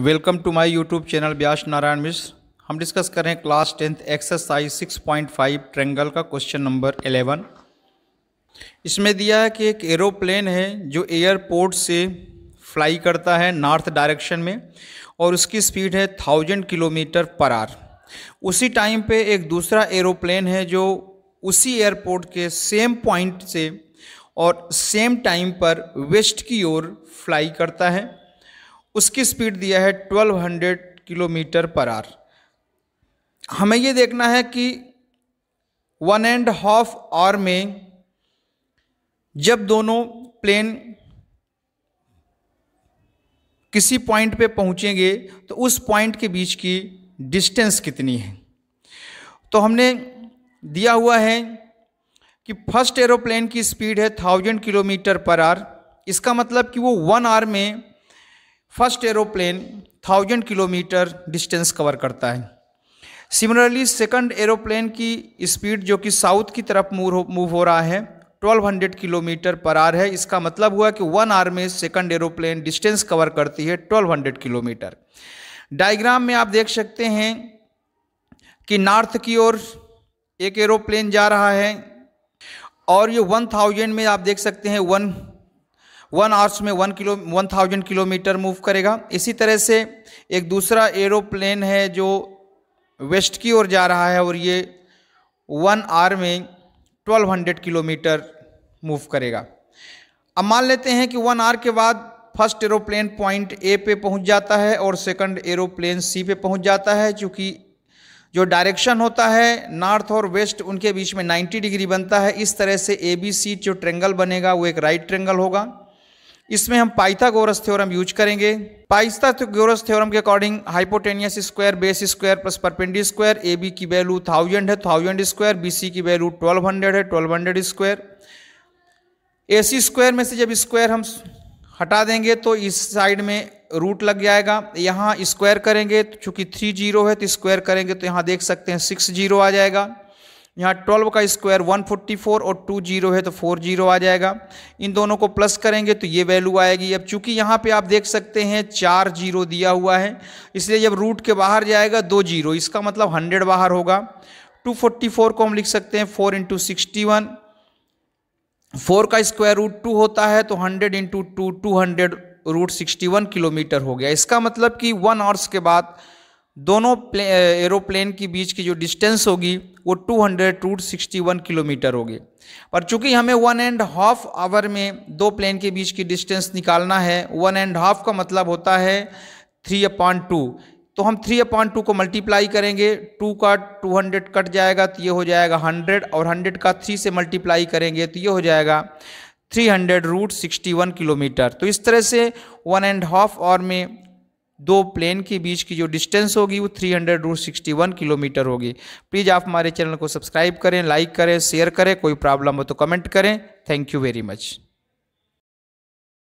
welcome to my YouTube channel Byas Narayan Mishra हम discuss कर रहे हैं क्लास टेंथ एक्सरसाइज 6.5 ट्रेंगल का क्वेश्चन नंबर 11 इसमें दिया है कि एक एरोप्लेन है जो एयरपोर्ट से फ्लाई करता है नॉर्थ डायरेक्शन में और उसकी स्पीड है थाउजेंड किलोमीटर पर आर उसी टाइम पे एक दूसरा एरोप्लेन है जो उसी एयरपोर्ट के सेम पॉइंट से और सेम टाइम पर वेस्ट की ओर फ्लाई करता है उसकी स्पीड दिया है 1200 किलोमीटर पर आर हमें ये देखना है कि वन एंड हाफ आर में जब दोनों प्लेन किसी पॉइंट पे पहुँचेंगे तो उस पॉइंट के बीच की डिस्टेंस कितनी है तो हमने दिया हुआ है कि फर्स्ट एरोप्लेन की स्पीड है थाउजेंड किलोमीटर पर आर इसका मतलब कि वो वन आर में first aeroplane thousand kilometre distance cover करता है सिमिलरली सेकंड एरोप्लेन की स्पीड जो कि साउथ की तरफ मूव मूव हो रहा है 1200 किलोमीटर पर आर है इसका मतलब हुआ कि वन आर में सेकंड एरोप्लेन डिस्टेंस कवर करती है 1200 किलोमीटर डायग्राम में आप देख सकते हैं कि नॉर्थ की ओर एक एरोप्लेन जा रहा है और ये 1000 में आप देख सकते हैं वन वन आवर्स में one kilo one thousand kilometre move करेगा इसी तरह से एक दूसरा एरोप्लेन है जो वेस्ट की ओर जा रहा है और ये वन आर में ट्वेल्व हंड्रेड किलोमीटर मूव करेगा अब मान लेते हैं कि वन आर के बाद फर्स्ट एरोप्लेन पॉइंट ए पे पहुंच जाता है और सेकंड एरोप्लेन सी पे पहुंच जाता है चूँकि जो डायरेक्शन होता है नॉर्थ और वेस्ट उनके बीच में 90 डिग्री बनता है इस तरह से ए बी सी जो ट्रेंगल बनेगा वो एक राइट ट्रेंगल होगा इसमें हम पाइथागोरस थ्योरम यूज करेंगे पाइथागोरस थ्योरम के according hypotenuse square base square plus perpendicular square A B की वैल्यू थाउजेंड है थाउजेंड स्क्वायर बी सी की वैल्यू ट्वेल्व हंड्रेड है twelve hundred square A C square में से जब स्क्वायर हम हटा देंगे तो इस साइड में रूट लग जाएगा यहाँ स्क्वायर करेंगे तो चूंकि थ्री जीरो है तो स्क्वायर करेंगे तो यहाँ देख सकते हैं सिक्स जीरो आ जाएगा यहाँ ट्वेल्व का स्क्वायर वन फोर्टी फोर और टू जीरो है तो फोर जीरो आ जाएगा इन दोनों को प्लस करेंगे तो ये वैल्यू आएगी अब चूंकि यहाँ पे आप देख सकते हैं चार जीरो दिया हुआ है इसलिए जब रूट के बाहर जाएगा दो जीरो इसका मतलब हंड्रेड बाहर होगा टू फोर्टी फोर को हम लिख सकते हैं four into sixty one four का स्क्वायर रूट टू होता है तो hundred into two two hundred root sixty one kilometre हो गया इसका मतलब कि वन आवर्स के बाद दोनों एरोप्लेन के बीच की जो डिस्टेंस होगी वो 261 टू 61 किलोमीटर होगी और चूंकि हमें वन एंड हाफ आवर में दो प्लेन के बीच की डिस्टेंस निकालना है वन एंड हाफ का मतलब होता है थ्री अपॉन टू तो हम थ्री अपॉन टू को मल्टीप्लाई करेंगे टू का टू हंड्रेड कट जाएगा तो ये हो जाएगा हंड्रेड और हंड्रेड का थ्री से मल्टीप्लाई करेंगे तो ये हो जाएगा three hundred root sixty one kilometre तो इस तरह से वन एंड हाफ आवर में दो प्लेन के बीच की जो डिस्टेंस होगी वो three hundred root sixty one kilometre होगी प्लीज़ आप हमारे चैनल को सब्सक्राइब करें लाइक करें शेयर करें कोई प्रॉब्लम हो तो कमेंट करें थैंक यू वेरी मच